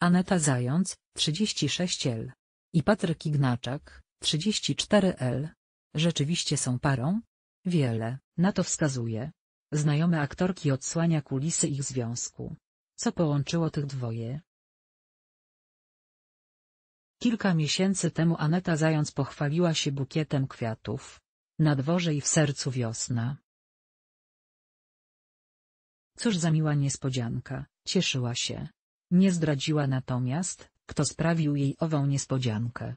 Aneta Zając, 36L. I Patryk Ignaczak, 34L. Rzeczywiście są parą? Wiele, na to wskazuje. Znajome aktorki odsłania kulisy ich związku. Co połączyło tych dwoje? Kilka miesięcy temu Aneta Zając pochwaliła się bukietem kwiatów. Na dworze i w sercu wiosna. Cóż za miła niespodzianka, cieszyła się, nie zdradziła natomiast, kto sprawił jej ową niespodziankę.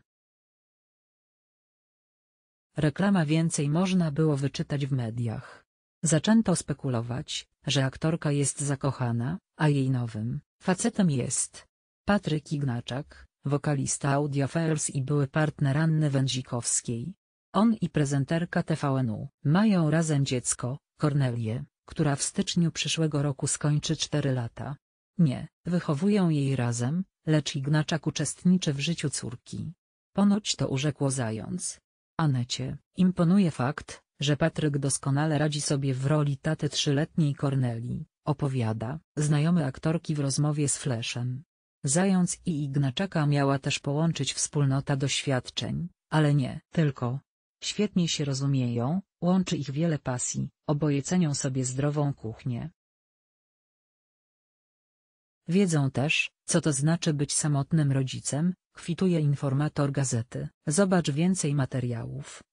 Reklama więcej można było wyczytać w mediach. Zaczęto spekulować, że aktorka jest zakochana, a jej nowym facetem jest Patryk Ignaczak, wokalista Audio Fairs i były partner Anny Wędzikowskiej. On i prezenterka TVNu mają razem dziecko, Kornelię, która w styczniu przyszłego roku skończy 4 lata. Nie, wychowują jej razem, lecz Ignaczak uczestniczy w życiu córki. Ponoć to urzekło zając. Anecie, imponuje fakt, że Patryk doskonale radzi sobie w roli taty trzyletniej Korneli, opowiada, znajomy aktorki w rozmowie z Fleszem. Zając i Ignaczaka miała też połączyć wspólnota doświadczeń, ale nie tylko. Świetnie się rozumieją, łączy ich wiele pasji, oboje cenią sobie zdrową kuchnię, Wiedzą też, co to znaczy być samotnym rodzicem, kwituje informator gazety. Zobacz więcej materiałów.